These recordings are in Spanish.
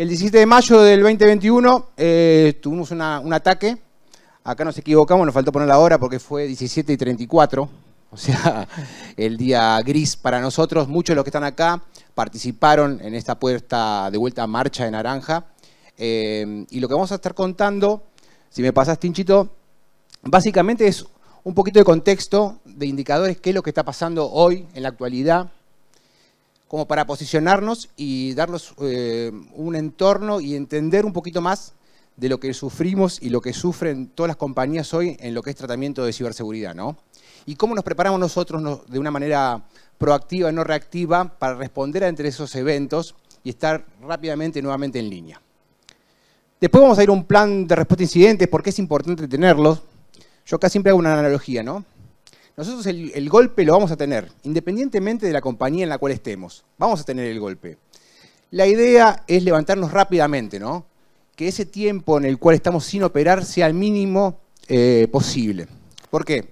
El 17 de mayo del 2021 eh, tuvimos un ataque. Acá nos equivocamos, nos faltó poner la hora porque fue 17 y 34. O sea, el día gris para nosotros. Muchos de los que están acá participaron en esta puerta de vuelta a marcha de naranja. Eh, y lo que vamos a estar contando, si me pasas, Tinchito, básicamente es un poquito de contexto, de indicadores, qué es lo que está pasando hoy en la actualidad como para posicionarnos y darnos eh, un entorno y entender un poquito más de lo que sufrimos y lo que sufren todas las compañías hoy en lo que es tratamiento de ciberseguridad, ¿no? Y cómo nos preparamos nosotros de una manera proactiva, y no reactiva, para responder a entre esos eventos y estar rápidamente nuevamente en línea. Después vamos a ir a un plan de respuesta a incidentes, porque es importante tenerlos. Yo acá siempre hago una analogía, ¿no? Nosotros el, golpe lo vamos a tener, independientemente de la compañía en la cual estemos. Vamos a tener el golpe. La idea es levantarnos rápidamente, ¿no? Que ese tiempo en el cual estamos sin operar sea el mínimo eh, posible. ¿Por qué?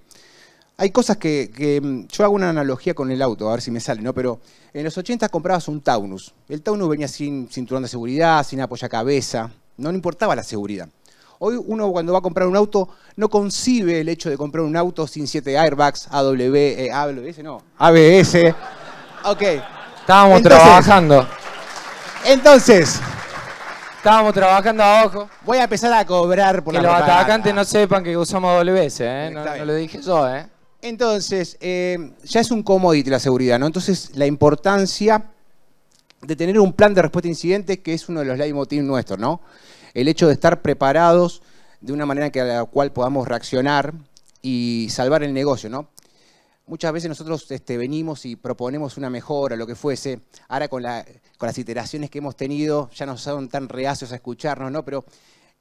Hay cosas que, mm, Yo hago una analogía con el auto, a ver si me sale, ¿no? Pero en los 80 comprabas un Taunus. El Taunus venía sin cinturón de seguridad, sin apoyacabeza. No le importaba la seguridad. Hoy uno cuando va a comprar un auto no concibe el hecho de comprar un auto sin 7 airbags, AW, e, ABS, e, no, ABS. Ok. Estábamos trabajando. Entonces. Estábamos trabajando a ojo. Voy a empezar a cobrar por la Que los atacantes no sepan que usamos AWS, e, ¿eh? No, lo dije yo, ¿eh? Entonces, eh, ya es un commodity la seguridad, ¿no? Entonces, la importancia de tener un plan de respuesta a incidentes que es uno de los leitmotiv nuestros, ¿no? El hecho de estar preparados de una manera que a la cual podamos reaccionar y salvar el negocio, ¿no? Muchas veces nosotros este, venimos y proponemos una mejora, lo que fuese. Ahora con, las iteraciones que hemos tenido ya no son tan reacios a escucharnos, ¿no? Pero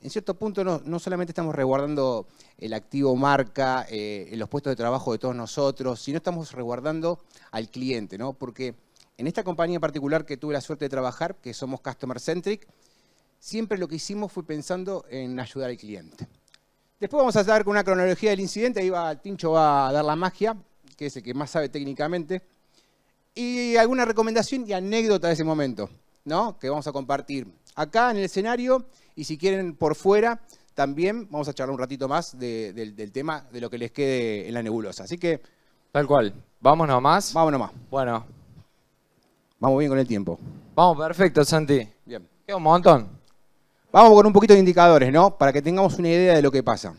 en cierto punto no, solamente estamos resguardando el activo marca, eh, los puestos de trabajo de todos nosotros, sino estamos resguardando al cliente, ¿no? Porque en esta compañía en particular que tuve la suerte de trabajar, que somos Customer Centric, siempre lo que hicimos fue pensando en ayudar al cliente. Después vamos a hablar con una cronología del incidente, ahí va, Tincho va a dar la magia, que es el que más sabe técnicamente, y alguna recomendación y anécdota de ese momento, ¿no? Que vamos a compartir acá en el escenario y si quieren por fuera, también vamos a charlar un ratito más del, tema de lo que les quede en la nebulosa. Así que... Tal cual. Vamos más. Vamos nomás. Bueno, Vamos bien con el tiempo. Vamos, perfecto, Santi. Bien. Qué un montón. Vamos con un poquito de indicadores, ¿no? Para que tengamos una idea de lo que pasa.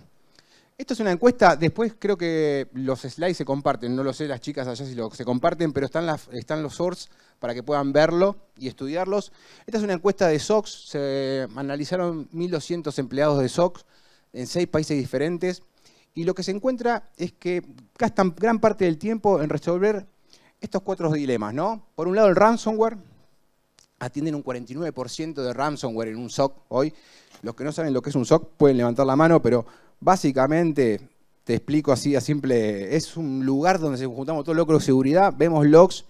Esto es una encuesta, después creo que los slides se comparten, no lo sé las chicas allá si lo, se comparten, pero están, los source para que puedan verlo y estudiarlos. Esta es una encuesta de SOX, se analizaron 1.200 empleados de SOX en seis países diferentes y lo que se encuentra es que gastan gran parte del tiempo en resolver estos cuatro dilemas, ¿no? Por un lado, el ransomware. Atienden un 49% de ransomware en un SOC hoy. Los que no saben lo que es un SOC pueden levantar la mano, pero básicamente, te explico así a simple, es un lugar donde se juntamos todo locro de seguridad, vemos logs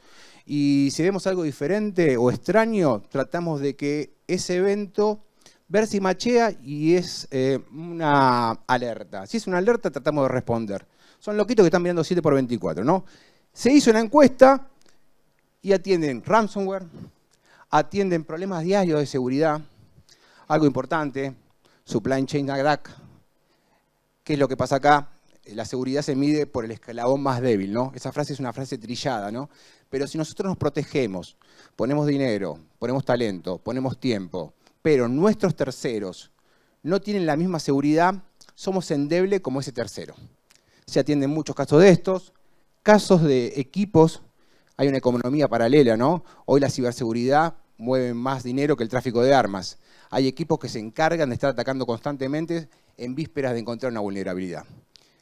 y si vemos algo diferente o extraño, tratamos de que ese evento ver si machea y es eh, una alerta. Si es una alerta, tratamos de responder. Son loquitos que están mirando 7 por 24, ¿no? se hizo una encuesta y atienden ransomware, atienden problemas diarios de seguridad, algo importante, supply chain attack, ¿qué es lo que pasa acá? La seguridad se mide por el escalabón más débil, ¿no? Esa frase es una frase trillada, ¿no? Pero si nosotros nos protegemos, ponemos dinero, ponemos talento, ponemos tiempo, pero nuestros terceros no tienen la misma seguridad, somos endeble como ese tercero. Se atienden muchos casos de estos, casos de equipos, hay una economía paralela, ¿no? Hoy la ciberseguridad mueve más dinero que el tráfico de armas. Hay equipos que se encargan de estar atacando constantemente en vísperas de encontrar una vulnerabilidad.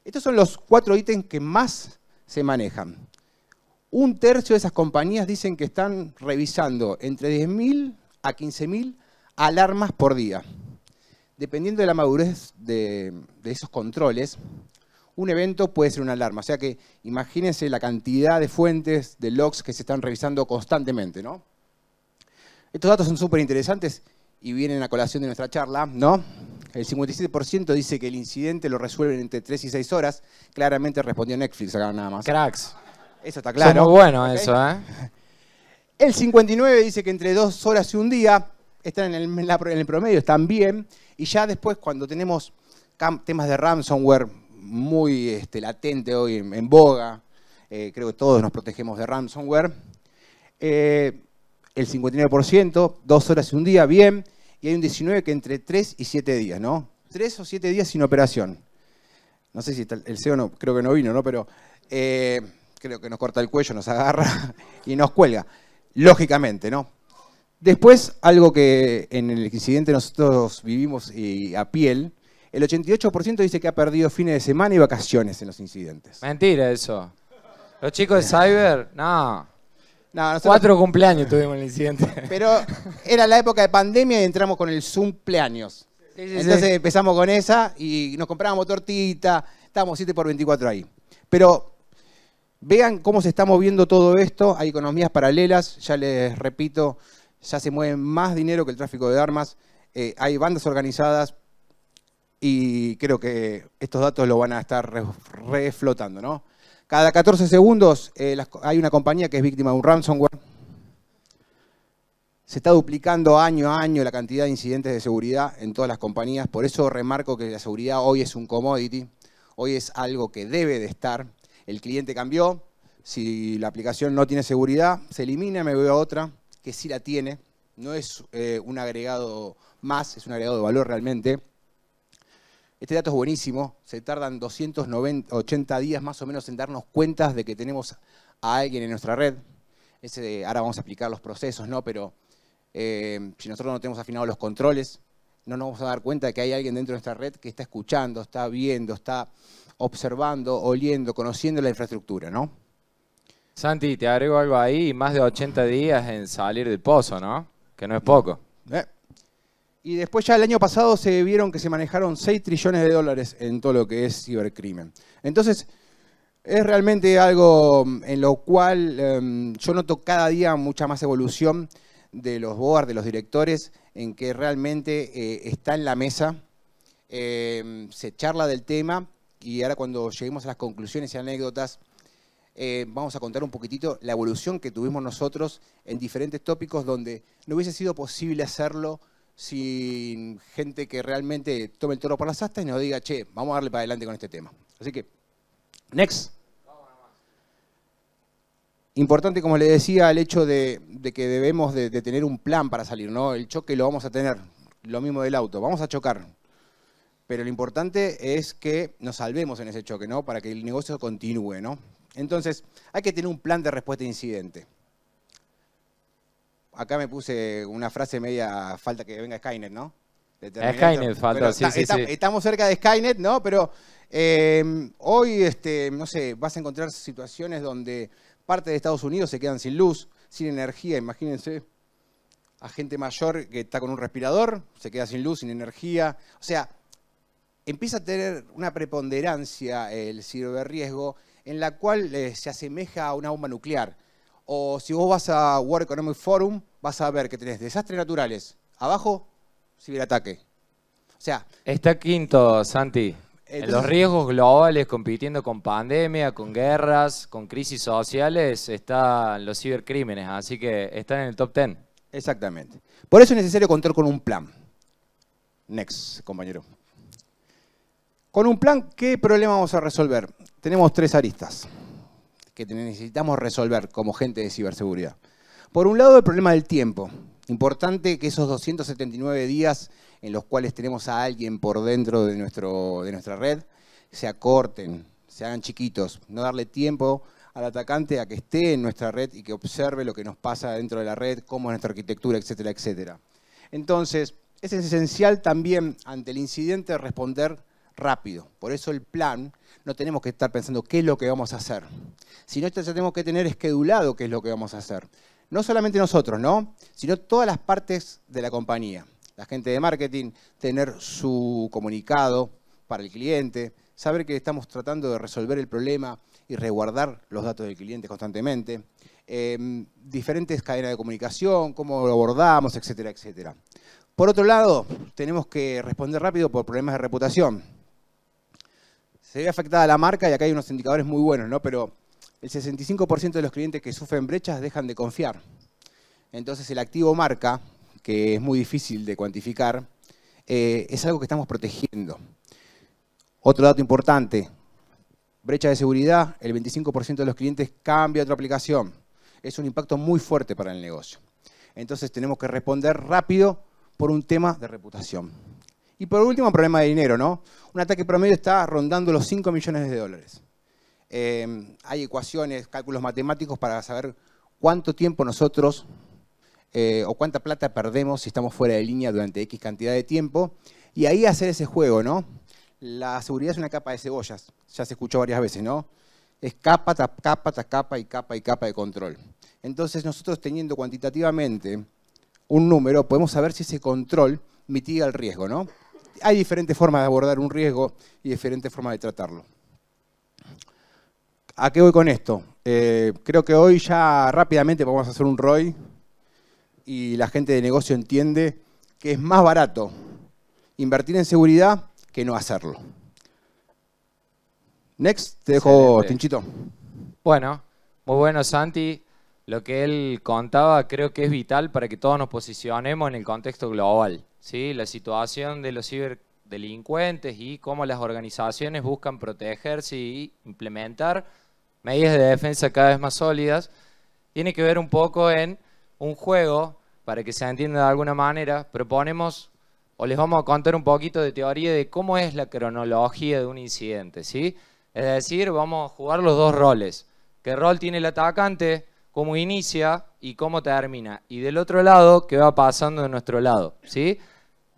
Estos son los cuatro ítems que más se manejan. Un tercio de esas compañías dicen que están revisando entre 10.000 a 15.000 alarmas por día. Dependiendo de la madurez de, esos controles, un evento puede ser una alarma. O sea que imagínense la cantidad de fuentes, de logs que se están revisando constantemente, ¿no? Estos datos son súper interesantes y vienen a colación de nuestra charla, ¿no? El 57% dice que el incidente lo resuelven entre 3 y 6 horas. Claramente respondió Netflix acá nada más. Cracks. Eso está claro. Es bueno eso, ¿eh? El 59 dice que entre 2 horas y un día están en el, en el promedio, están bien. Y ya después, cuando tenemos temas de ransomware muy este, latente hoy en, boga. Eh, creo que todos nos protegemos de ransomware. Eh, el 59%, dos horas y un día, bien. Y hay un 19% que entre tres y siete días, ¿no? 3 o siete días sin operación. No sé si el CEO creo que no vino, ¿no? Pero eh, creo que nos corta el cuello, nos agarra y nos cuelga. Lógicamente, ¿no? Después, algo que en el incidente nosotros vivimos a piel, el 88% dice que ha perdido fines de semana y vacaciones en los incidentes. Mentira eso. Los chicos de Cyber, no. Cuatro cumpleaños tuvimos en el incidente. Pero era la época de pandemia y entramos con el cumpleaños. Entonces empezamos con esa y nos comprábamos tortita, estábamos 7 por 24 ahí. Pero vean cómo se está moviendo todo esto, hay economías paralelas, ya les repito, ya se mueve más dinero que el tráfico de armas, eh, hay bandas organizadas, y creo que estos datos lo van a estar reflotando. ¿no? Cada 14 segundos eh, hay una compañía que es víctima de un ransomware. Se está duplicando año a año la cantidad de incidentes de seguridad en todas las compañías. Por eso remarco que la seguridad hoy es un commodity, hoy es algo que debe de estar. El cliente cambió, si la aplicación no tiene seguridad, se elimina, me veo a otra que sí la tiene. No es eh, un agregado más, es un agregado de valor realmente. Este dato es buenísimo, se tardan 280 días más o menos en darnos cuenta de que tenemos a alguien en nuestra red. ahora vamos a explicar los procesos, ¿no? Pero eh, si nosotros no tenemos afinados los controles, no nos vamos a dar cuenta de que hay alguien dentro de nuestra red que está escuchando, está viendo, está observando, oliendo, conociendo la infraestructura, ¿no? Santi, te agrego algo ahí, más de 80 días en salir del pozo, ¿no? Que no es poco. Eh. Y después ya el año pasado se vieron que se manejaron 6 trillones de dólares en todo lo que es cibercrimen. Entonces, es realmente algo mm, en lo cual em, yo noto cada día mucha más evolución de los boards, de los directores, en que realmente eh, está en la mesa, em, se charla del tema y ahora cuando lleguemos a las conclusiones y anécdotas, eh, vamos a contar un poquitito la evolución que tuvimos nosotros en diferentes tópicos donde no hubiese sido posible hacerlo sin gente que realmente tome el toro por las astas y nos diga, che, vamos a darle para adelante con este tema. Así que, next. Importante, como le decía, el hecho de, que debemos de, tener un plan para salir, ¿no? El choque lo vamos a tener, lo mismo del auto, vamos a chocar. Pero lo importante es que nos salvemos en ese choque, ¿no? Para que el negocio continúe, ¿no? Entonces, hay que tener un plan de respuesta incidente acá me puse una frase media falta que venga Skynet, ¿no? Skynet falta, sí, Estamos cerca de Skynet, ¿no? Pero em, hoy, este, no sé, vas a encontrar situaciones donde parte de Estados Unidos se quedan sin luz, sin energía, imagínense. A gente mayor que está con un respirador, se queda sin luz, sin energía. O sea, empieza a tener una preponderancia el ciberriesgo en la cual eh, se asemeja a una bomba nuclear. O si vos vas a World Economic Forum, vas a ver que tenés desastres naturales. Abajo, ciberataque. O sea. Está quinto, Santi. los riesgos globales, compitiendo con pandemia, con guerras, con crisis sociales, están los cibercrímenes, así que están en el top 10. Exactamente. Por eso es necesario contar con un plan. Next, compañero. Con un plan, ¿qué problema vamos a resolver? Tenemos tres aristas que necesitamos resolver como gente de ciberseguridad. Por un lado, el problema del tiempo. Importante que esos 279 días en los cuales tenemos a alguien por dentro de, nuestro, de nuestra red se acorten, se hagan chiquitos, no darle tiempo al atacante a que esté en nuestra red y que observe lo que nos pasa dentro de la red, cómo es nuestra arquitectura, etcétera, etcétera. Entonces, es esencial también ante el incidente responder rápido. Por eso el plan no tenemos que estar pensando qué es lo que vamos a hacer, sino que tenemos que tener esquedulado qué es lo que vamos a hacer. No solamente nosotros, ¿no? Sino todas las partes de la compañía. La gente de marketing, tener su comunicado para el cliente, saber que estamos tratando de resolver el problema y resguardar los datos del cliente constantemente. Em, diferentes cadenas de comunicación, cómo lo abordamos, etcétera, etcétera. Por otro lado, tenemos que responder rápido por problemas de reputación se ve afectada la marca y acá hay unos indicadores muy buenos, ¿no? Pero el 65% de los clientes que sufren brechas dejan de confiar. Entonces el activo marca, que es muy difícil de cuantificar, eh, es algo que estamos protegiendo. Otro dato importante, brecha de seguridad, el 25% de los clientes cambia otra aplicación. Es un impacto muy fuerte para el negocio. Entonces tenemos que responder rápido por un tema de reputación. Y por último, problema de dinero, ¿no? Un ataque promedio está rondando los 5 millones de dólares. Eh, hay ecuaciones, cálculos matemáticos para saber cuánto tiempo nosotros eh, o cuánta plata perdemos si estamos fuera de línea durante X cantidad de tiempo. Y ahí hacer ese juego, ¿no? La seguridad es una capa de cebollas, ya se escuchó varias veces, ¿no? Es capa capa capa y capa y capa de control. Entonces nosotros teniendo cuantitativamente un número, podemos saber si ese control mitiga el riesgo, ¿no? hay diferentes formas de abordar un riesgo y diferentes formas de tratarlo. ¿A qué voy con esto? Eh, creo que hoy ya rápidamente vamos a hacer un ROI y la gente de negocio entiende que es más barato invertir en seguridad que no hacerlo. Next, te dejo Tinchito. Bueno, muy bueno Santi. Lo que él contaba creo que es vital para que todos nos posicionemos en el contexto global. ¿sí? la situación de los ciberdelincuentes y cómo las organizaciones buscan protegerse y implementar medidas de defensa cada vez más sólidas, tiene que ver un poco en un juego, para que se entienda de alguna manera, proponemos o les vamos a contar un poquito de teoría de cómo es la cronología de un incidente, ¿sí? Es decir, vamos a jugar los dos roles. ¿Qué rol tiene el atacante? ¿Cómo inicia y cómo termina? Y del otro lado, ¿qué va pasando de nuestro lado? ¿Sí?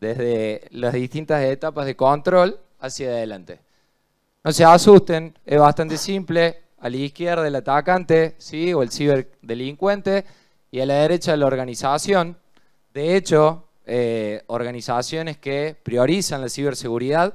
desde las distintas etapas de control hacia adelante. No se asusten, es bastante simple. A la izquierda el atacante ¿sí? o el ciberdelincuente y a la derecha la organización. De hecho, eh, organizaciones que priorizan la ciberseguridad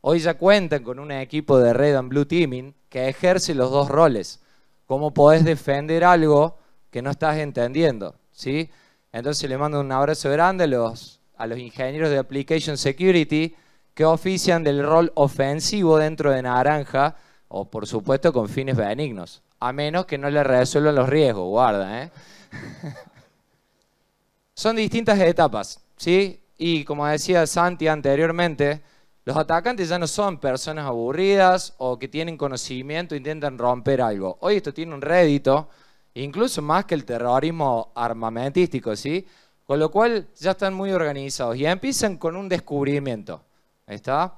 hoy ya cuentan con un equipo de Red and Blue Teaming que ejerce los dos roles. ¿Cómo podés defender algo que no estás entendiendo? ¿sí? Entonces le mando un abrazo grande a los a los ingenieros de Application Security que ofician del rol ofensivo dentro de Naranja o por supuesto con fines benignos, a menos que no le resuelvan los riesgos, guarda. ¿eh? Son distintas etapas, ¿sí? Y como decía Santi anteriormente, los atacantes ya no son personas aburridas o que tienen conocimiento e intentan romper algo. Hoy esto tiene un rédito, incluso más que el terrorismo armamentístico, ¿sí? Con lo cual ya están muy organizados. Y empiezan con un descubrimiento. ¿Está?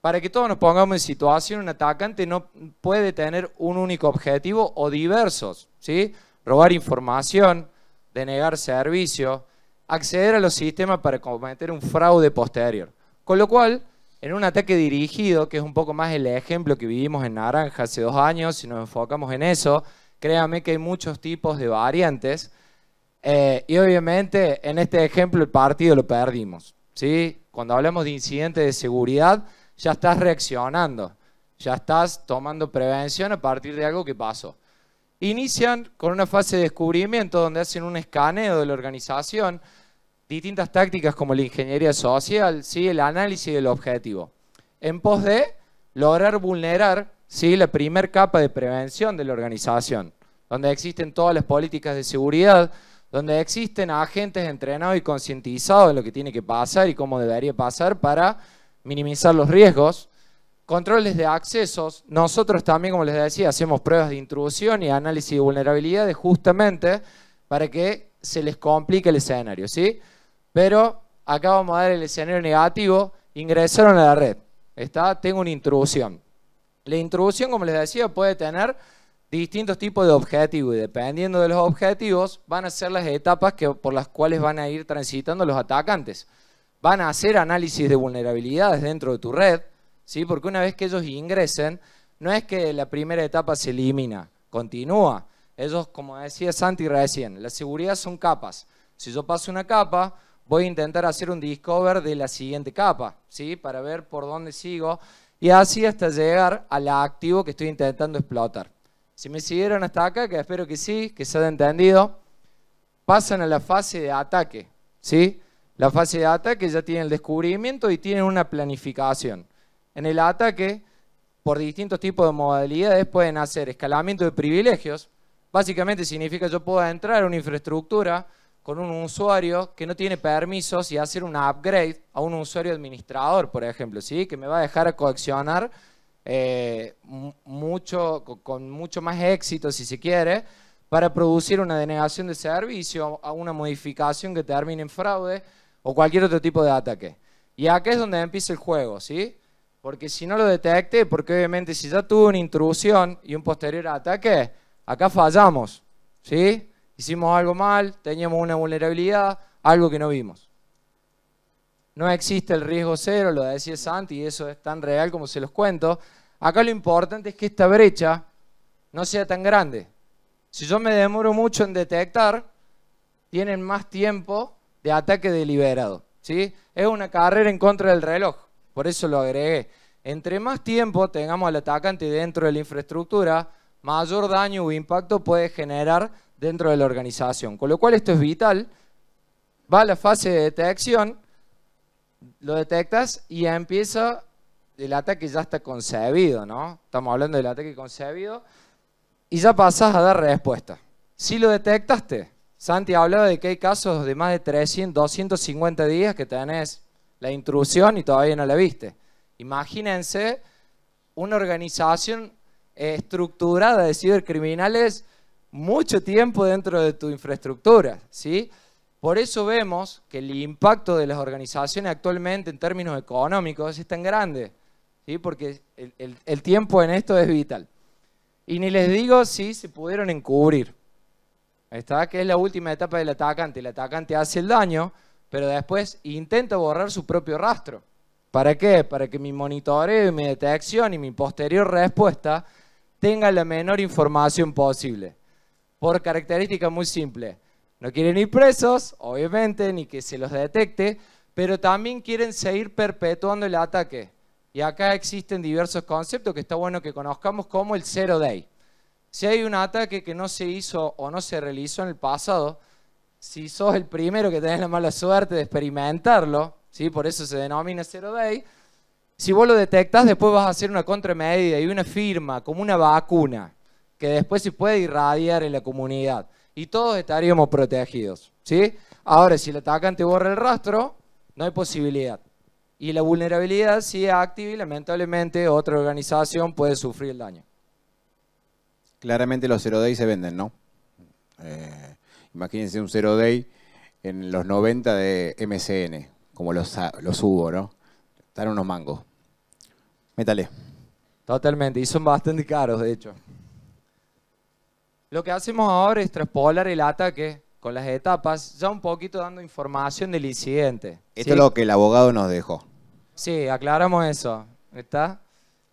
Para que todos nos pongamos en situación, un atacante no puede tener un único objetivo o diversos. ¿sí? Robar información, denegar servicio, acceder a los sistemas para cometer un fraude posterior. Con lo cual, en un ataque dirigido, que es un poco más el ejemplo que vivimos en Naranja hace dos años, si nos enfocamos en eso, créame que hay muchos tipos de variantes eh, y obviamente en este ejemplo el partido lo perdimos. ¿sí? Cuando hablamos de incidentes de seguridad, ya estás reaccionando, ya estás tomando prevención a partir de algo que pasó. Inician con una fase de descubrimiento donde hacen un escaneo de la organización, distintas tácticas como la ingeniería social, ¿sí? el análisis del objetivo, en pos de lograr vulnerar ¿sí? la primer capa de prevención de la organización, donde existen todas las políticas de seguridad, donde existen agentes entrenados y concientizados de lo que tiene que pasar y cómo debería pasar para minimizar los riesgos. Controles de accesos. Nosotros también, como les decía, hacemos pruebas de intrusión y análisis de vulnerabilidades justamente para que se les complique el escenario, ¿sí? Pero acá vamos a dar el escenario negativo. Ingresaron a la red. ¿está? Tengo una intrusión. La intrusión, como les decía, puede tener distintos tipos de objetivos y dependiendo de los objetivos van a ser las etapas que, por las cuales van a ir transitando los atacantes. Van a hacer análisis de vulnerabilidades dentro de tu red, ¿sí? porque una vez que ellos ingresen, no es que la primera etapa se elimina, continúa. Ellos, como decía Santi recién, la seguridad son capas. Si yo paso una capa, voy a intentar hacer un discover de la siguiente capa, ¿sí? para ver por dónde sigo y así hasta llegar al activo que estoy intentando explotar. Si me siguieron hasta acá, que espero que sí, que se haya entendido, pasan a la fase de ataque. ¿sí? La fase de ataque ya tiene el descubrimiento y tiene una planificación. En el ataque, por distintos tipos de modalidades, pueden hacer escalamiento de privilegios. Básicamente significa que yo puedo entrar a una infraestructura con un usuario que no tiene permisos y hacer un upgrade a un usuario administrador, por ejemplo, ¿sí? que me va a dejar coaccionar eh, mucho, con mucho más éxito, si se quiere, para producir una denegación de servicio, a una modificación que termine en fraude o cualquier otro tipo de ataque. Y acá es donde empieza el juego, ¿sí? Porque si no lo detecte, porque obviamente si ya tuvo una intrusión y un posterior ataque, acá fallamos, ¿sí? Hicimos algo mal, teníamos una vulnerabilidad, algo que no vimos. No existe el riesgo cero, lo decía Santi, y eso es tan real como se los cuento. Acá lo importante es que esta brecha no sea tan grande. Si yo me demoro mucho en detectar, tienen más tiempo de ataque deliberado. ¿sí? Es una carrera en contra del reloj, por eso lo agregué. Entre más tiempo tengamos al atacante dentro de la infraestructura, mayor daño o impacto puede generar dentro de la organización. Con lo cual esto es vital. Va a la fase de detección, lo detectas y empieza el ataque ya está concebido, ¿no? Estamos hablando del ataque concebido y ya pasás a dar respuesta. Si lo detectaste, Santi hablaba de que hay casos de más de 300, 250 días que tenés la intrusión y todavía no la viste. Imagínense una organización estructurada de cibercriminales mucho tiempo dentro de tu infraestructura, ¿sí? Por eso vemos que el impacto de las organizaciones actualmente en términos económicos es tan grande porque el, tiempo en esto es vital. Y ni les digo si se pudieron encubrir. Está, que es la última etapa del atacante. El atacante hace el daño, pero después intenta borrar su propio rastro. ¿Para qué? Para que mi monitoreo mi detección y mi posterior respuesta tengan la menor información posible. Por característica muy simple. No quieren ir presos, obviamente, ni que se los detecte, pero también quieren seguir perpetuando el ataque. Y acá existen diversos conceptos que está bueno que conozcamos como el zero day. Si hay un ataque que no se hizo o no se realizó en el pasado, si sos el primero que tenés la mala suerte de experimentarlo, ¿sí? por eso se denomina zero day, si vos lo detectas, después vas a hacer una contramedida y una firma, como una vacuna, que después se puede irradiar en la comunidad. Y todos estaríamos protegidos. ¿sí? Ahora, si el atacante borra el rastro, no hay posibilidad y la vulnerabilidad es activa y lamentablemente otra organización puede sufrir el daño. Claramente los zero day se venden, ¿no? Eh, imagínense un zero day en los 90 de MCN, como los, los hubo, ¿no? Están unos mangos. Métale. Totalmente, y son bastante caros, de hecho. Lo que hacemos ahora es traspolar el ataque con las etapas, ya un poquito dando información del incidente. Esto es lo que el abogado nos dejó. Sí, aclaramos eso.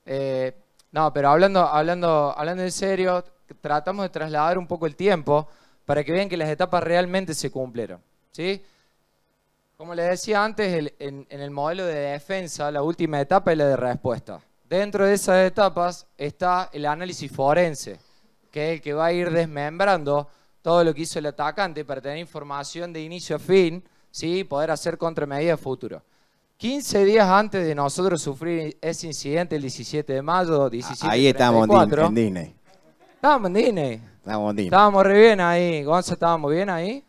Eh, no, pero hablando, hablando, en serio, tratamos de trasladar un poco el tiempo para que vean que las etapas realmente se cumplieron. ¿sí? Como les decía antes, en, el modelo de defensa, la última etapa es la de respuesta. Dentro de esas etapas está el análisis forense, que es el que va a ir desmembrando todo lo que hizo el atacante para tener información de inicio a fin ¿sí? y poder hacer contramedidas futuras. 15 días antes de nosotros sufrir ese incidente, el 17 de mayo, 17 Ahí estábamos en Disney. Estábamos en Disney. Estábamos en Disney. Estábamos re bien ahí. Gonza, estábamos bien ahí.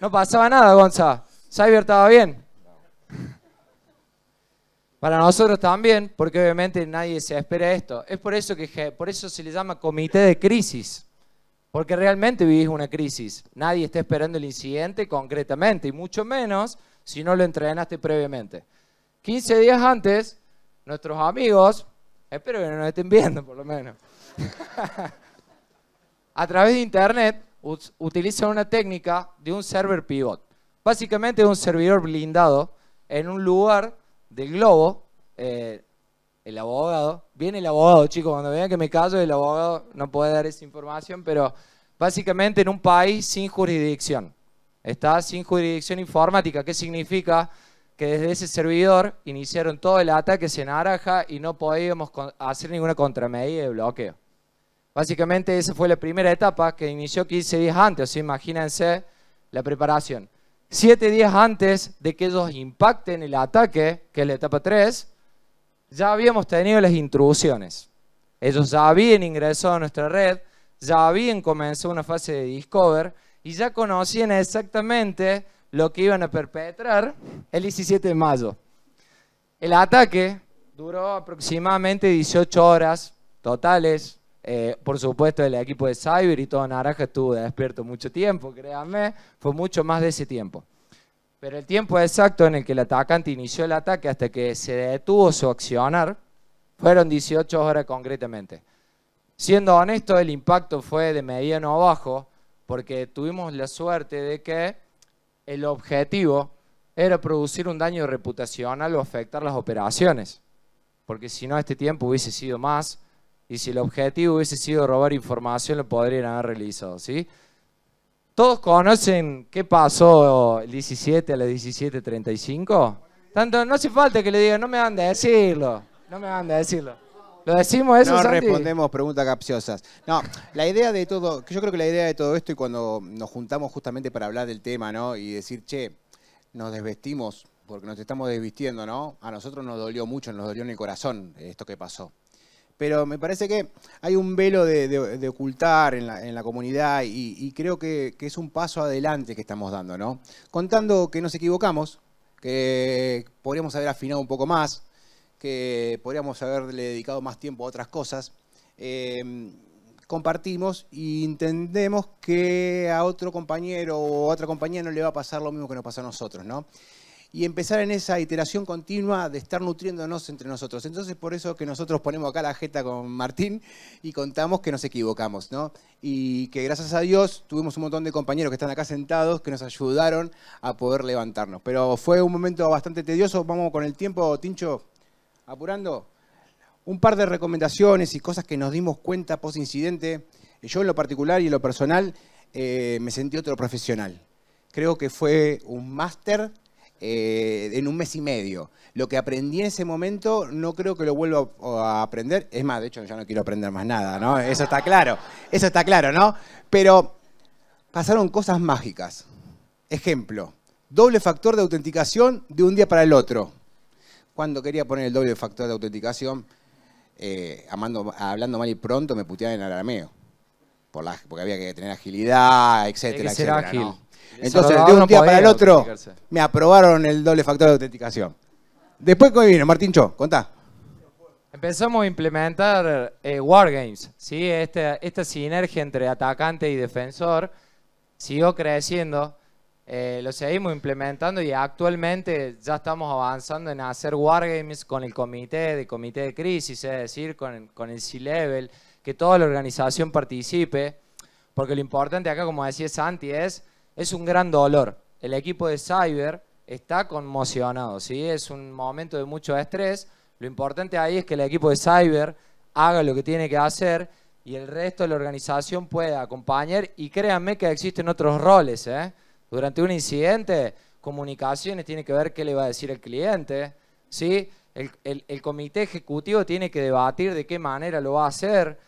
No pasaba nada, Gonza. Cyber estaba bien. Para nosotros también, porque obviamente nadie se espera esto. Es por eso que por eso se le llama comité de crisis, porque realmente vivís una crisis. Nadie está esperando el incidente concretamente y mucho menos si no lo entrenaste previamente. 15 días antes, nuestros amigos, espero que no nos estén viendo por lo menos, a través de internet utilizan una técnica de un server pivot. Básicamente un servidor blindado en un lugar del globo, eh, el abogado, viene el abogado, chicos, cuando vean que me callo, el abogado no puede dar esa información, pero básicamente en un país sin jurisdicción. Está sin jurisdicción informática. ¿Qué significa? Que desde ese servidor iniciaron todo el ataque en ARAJA y no podíamos hacer ninguna contramedida de bloqueo. Básicamente esa fue la primera etapa que inició 15 días antes, imagínense la preparación. Siete días antes de que ellos impacten el ataque, que es la etapa 3, ya habíamos tenido las intrusiones. Ellos ya habían ingresado a nuestra red, ya habían comenzado una fase de discover, y ya conocían exactamente lo que iban a perpetrar el 17 de mayo. El ataque duró aproximadamente 18 horas totales. Eh, por supuesto, el equipo de Cyber y todo Naranja estuvo despierto mucho tiempo, créanme, fue mucho más de ese tiempo. Pero el tiempo exacto en el que el atacante inició el ataque hasta que se detuvo su accionar fueron 18 horas concretamente. Siendo honesto, el impacto fue de mediano a bajo, porque tuvimos la suerte de que el objetivo era producir un daño reputacional o afectar las operaciones, porque si no este tiempo hubiese sido más y si el objetivo hubiese sido robar información lo podrían haber realizado, ¿sí? Todos conocen qué pasó el 17 a las 17.35. Tanto no hace falta que le digan, no me van a decirlo, no me van a decirlo decimos eso, No respondemos preguntas capciosas. No, la idea de todo, yo creo que la idea de todo esto y cuando nos juntamos justamente para hablar del tema, ¿no? Y decir, che, nos desvestimos porque nos estamos desvistiendo, ¿no? A nosotros nos dolió mucho, nos dolió en el corazón esto que pasó. Pero me parece que hay un velo de, ocultar en la, comunidad y, creo que, que es un paso adelante que estamos dando, ¿no? Contando que nos equivocamos, que podríamos haber afinado un poco más, que podríamos haberle dedicado más tiempo a otras cosas, eh, compartimos y entendemos que a otro compañero o a otra compañía no le va a pasar lo mismo que nos pasa a nosotros, ¿no? Y empezar en esa iteración continua de estar nutriéndonos entre nosotros. Entonces, por eso que nosotros ponemos acá la jeta con Martín y contamos que nos equivocamos, ¿no? Y que gracias a Dios tuvimos un montón de compañeros que están acá sentados que nos ayudaron a poder levantarnos. Pero fue un momento bastante tedioso. Vamos con el tiempo, Tincho apurando, un par de recomendaciones y cosas que nos dimos cuenta post incidente. Yo en lo particular y en lo personal eh, me sentí otro profesional. Creo que fue un máster eh, en un mes y medio. Lo que aprendí en ese momento no creo que lo vuelva a aprender. Es más, de hecho, ya no quiero aprender más nada, ¿no? Eso está claro. Eso está claro, ¿no? Pero pasaron cosas mágicas. Ejemplo, doble factor de autenticación de un día para el otro. Cuando quería poner el doble factor de autenticación, eh, hablando mal y pronto me puteaban en arameo. porque había que tener agilidad, etcétera, Ágil. Entonces, de un día para el otro, me aprobaron el doble factor de autenticación. Después, ¿cómo vino? Martín Cho, contá. Empezamos a implementar eh, Wargames, esta sinergia entre atacante y defensor siguió creciendo eh, lo seguimos implementando y actualmente ya estamos avanzando en hacer Wargames con el comité de comité de crisis, es decir, con, el C-Level, que toda la organización participe, porque lo importante acá, como decía Santi, es, es un gran dolor. El equipo de Cyber está conmocionado, ¿sí? es un momento de mucho estrés, lo importante ahí es que el equipo de Cyber haga lo que tiene que hacer y el resto de la organización pueda acompañar y créanme que existen otros roles, ¿eh? Durante un incidente, comunicaciones tiene que ver qué le va a decir el cliente, ¿sí? El, comité ejecutivo tiene que debatir de qué manera lo va a hacer,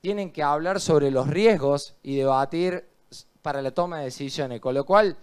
tienen que hablar sobre los riesgos y debatir para la toma de decisiones, con lo cual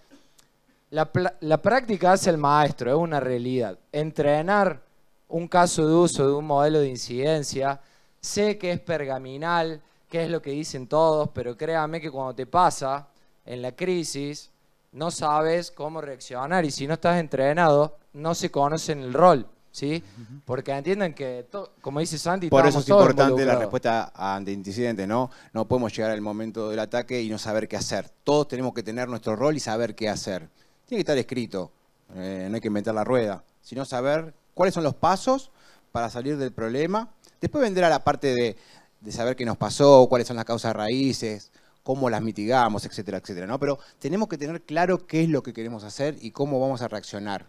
la, práctica es el maestro, es una realidad. Entrenar un caso de uso de un modelo de incidencia, sé que es pergaminal, que es lo que dicen todos, pero créame que cuando te pasa en la crisis, no sabes cómo reaccionar y si no estás entrenado, no se conocen el rol. ¿Sí? Porque entienden que, como dice Santi, por eso es importante la respuesta ante incidente, ¿no? No podemos llegar al momento del ataque y no saber qué hacer. Todos tenemos que tener nuestro rol y saber qué hacer. Tiene que estar escrito, eh, no hay que inventar la rueda, sino saber cuáles son los pasos para salir del problema. Después vendrá la parte de, de saber qué nos pasó, cuáles son las causas raíces, cómo las mitigamos, etcétera, etcétera. Pero tenemos que tener claro qué es lo que queremos hacer y cómo vamos a reaccionar.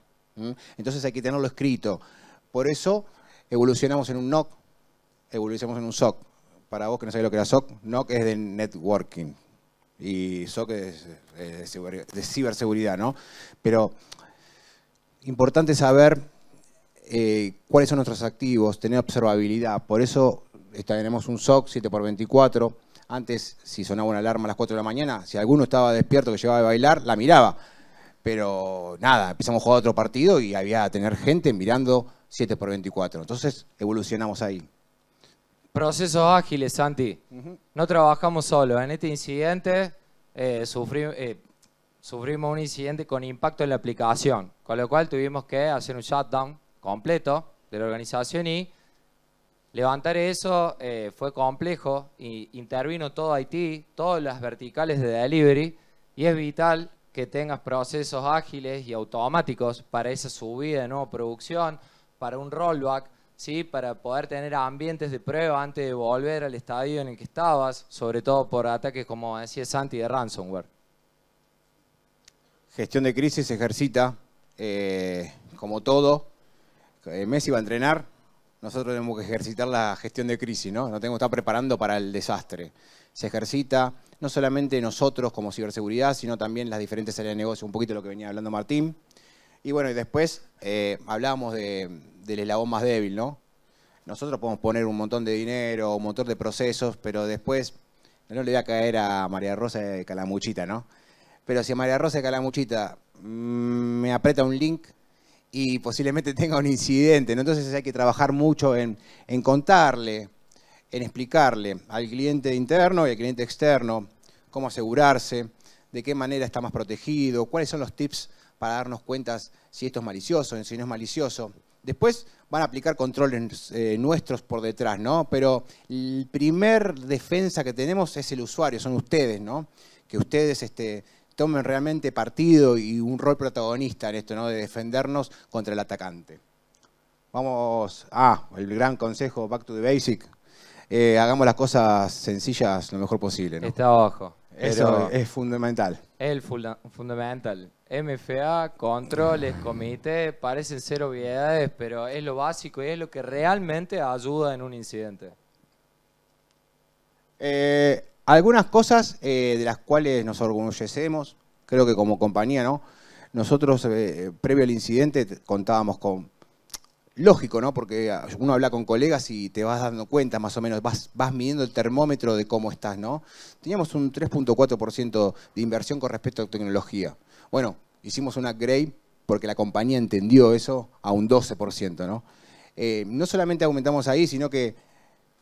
Entonces hay que tenerlo escrito. Por eso evolucionamos en un NOC, evolucionamos en un SOC. Para vos que no sabés lo que era SOC, NOC es de networking y SOC es de ciberseguridad, ¿no? Pero importante saber eh, cuáles son nuestros activos, tener observabilidad. Por eso tenemos un SOC 7x24 antes, si sonaba una alarma a las 4 de la mañana, si alguno estaba despierto que llevaba a bailar, la miraba. Pero nada, empezamos a jugar otro partido y había a tener gente mirando 7 x 24. Entonces evolucionamos ahí. Procesos ágiles, Santi. No trabajamos solo. En este incidente eh, eh, sufrimos un incidente con impacto en la aplicación, con lo cual tuvimos que hacer un shutdown completo de la organización y Levantar eso eh, fue complejo y intervino todo Haití, todas las verticales de delivery y es vital que tengas procesos ágiles y automáticos para esa subida de nueva producción, para un rollback, ¿sí? para poder tener ambientes de prueba antes de volver al estadio en el que estabas, sobre todo por ataques como decía Santi de ransomware. Gestión de crisis ejercita eh, como todo. Eh, Messi va a entrenar, nosotros tenemos que ejercitar la gestión de crisis, ¿no? No tenemos que estar preparando para el desastre. Se ejercita no solamente nosotros como ciberseguridad, sino también las diferentes áreas de negocio, un poquito lo que venía hablando Martín. Y bueno, y después eh, hablábamos del eslabón más débil, ¿no? Nosotros podemos poner un montón de dinero, un montón de procesos, pero después no le voy a caer a María Rosa de Calamuchita, ¿no? Pero si a María Rosa de Calamuchita mm, me aprieta un link, y posiblemente tenga un incidente. ¿no? Entonces hay que trabajar mucho en, contarle, en explicarle al cliente interno y al cliente externo cómo asegurarse, de qué manera está más protegido, cuáles son los tips para darnos cuenta si esto es malicioso, si no es malicioso. Después van a aplicar controles eh, nuestros por detrás, ¿no? Pero la primer defensa que tenemos es el usuario, son ustedes, ¿no? Que ustedes este, tomen realmente partido y un rol protagonista en esto, ¿no? de defendernos contra el atacante. Vamos, ah, el gran consejo, back to the basic. Eh, hagamos las cosas sencillas lo mejor posible. Está abajo. Eso es fundamental. El fundamental. MFA, controles, comité, parecen ser obviedades, pero es lo básico y es lo que realmente ayuda en un incidente. Eh, algunas cosas eh, de las cuales nos orgullecemos, creo que como compañía, ¿no? Nosotros, eh, previo al incidente, contábamos con... Lógico, ¿no? Porque eh, uno habla con colegas y te vas dando cuenta, más o menos, vas, vas midiendo el termómetro de cómo estás, ¿no? Teníamos un 3.4% de inversión con respecto a tecnología. Bueno, hicimos una upgrade porque la compañía entendió eso a un 12%, ¿no? no solamente aumentamos ahí, sino que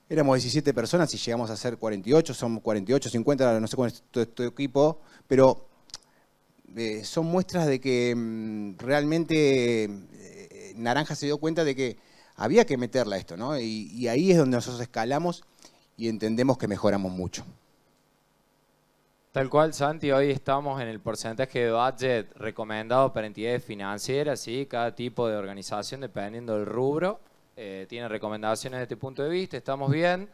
éramos 17 personas y llegamos a ser 48, son 48, 50, no sé cuál es equipo, pero eh, son muestras de que mm, realmente eh, Naranja se dio cuenta de que había que meterla esto, ¿no? Y, ahí es donde nosotros escalamos y entendemos que mejoramos mucho. Tal cual, Santi, hoy estamos en el porcentaje de budget recomendado para entidades financieras, ¿sí? cada tipo de organización dependiendo del rubro. Eh, tiene recomendaciones desde este punto de vista, estamos bien.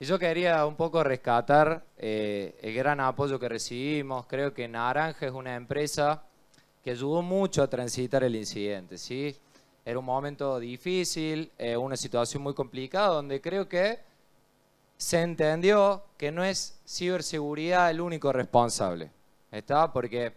Y yo quería un poco rescatar eh, el gran apoyo que recibimos. Creo que Naranja es una empresa que ayudó mucho a transitar el incidente. ¿sí? Era un momento difícil, eh, una situación muy complicada, donde creo que se entendió que no es ciberseguridad el único responsable. ¿Está? Porque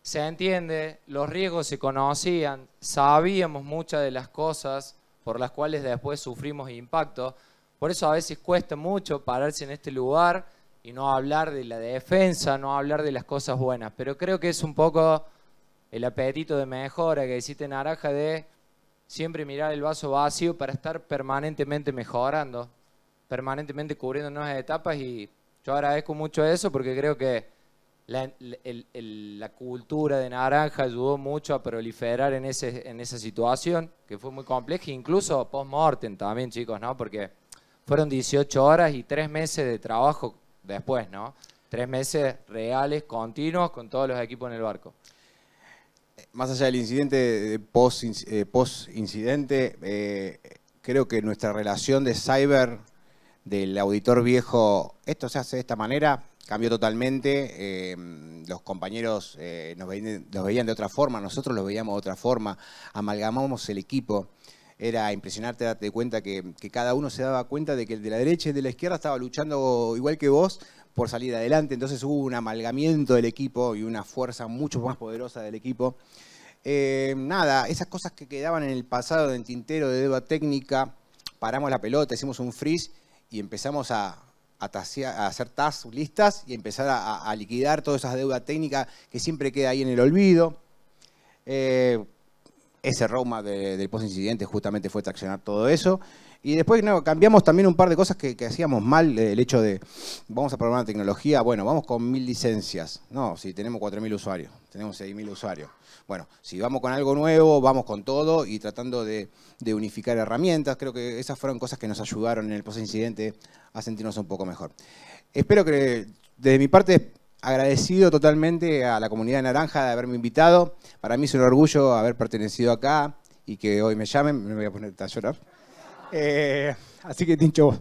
se entiende, los riesgos se conocían, sabíamos muchas de las cosas por las cuales después sufrimos impacto. Por eso a veces cuesta mucho pararse en este lugar y no hablar de la defensa, no hablar de las cosas buenas. Pero creo que es un poco el apetito de mejora que hiciste, Naraja Naranja de siempre mirar el vaso vacío para estar permanentemente mejorando, permanentemente cubriendo nuevas etapas y yo agradezco mucho eso porque creo que la, cultura de naranja ayudó mucho a proliferar en, ese, en esa situación, que fue muy compleja, incluso post-mortem también, chicos, ¿no? Porque fueron 18 horas y 3 meses de trabajo después, ¿no? 3 meses reales, continuos, con todos los equipos en el barco. Más allá del incidente, eh, post-incidente, eh, creo que nuestra relación de cyber, del auditor viejo, esto se hace de esta manera, cambió totalmente. Em, los compañeros eh, nos, veían, de otra forma, nosotros los veíamos de otra forma, amalgamamos el equipo. Era impresionarte, darte cuenta que, cada uno se daba cuenta de que el de la derecha y el de la izquierda estaba luchando igual que vos por salir adelante. Entonces hubo un amalgamiento del equipo y una fuerza mucho más poderosa del equipo. Em, nada, esas cosas que quedaban en el pasado, del tintero de deuda técnica, paramos la pelota, hicimos un freeze y empezamos a, a, hacer TAS, listas y empezar a, liquidar todas esas deudas técnicas que siempre queda ahí en el olvido. Eh, ese Roma del post-incidente justamente fue traccionar todo eso. Y después no, cambiamos también un par de cosas que, hacíamos mal, eh, el hecho de, vamos a programar tecnología, bueno, vamos con mil licencias. No, si tenemos 4.000 usuarios, tenemos seis mil usuarios. Bueno, si vamos con algo nuevo, vamos con todo y tratando de, unificar herramientas, creo que esas fueron cosas que nos ayudaron en el post-incidente a sentirnos un poco mejor. Espero que, desde mi parte, agradecido totalmente a la comunidad naranja de haberme invitado. Para mí es un orgullo haber pertenecido acá y que hoy me llamen, me voy a poner a llorar. Eh, así que, Tincho.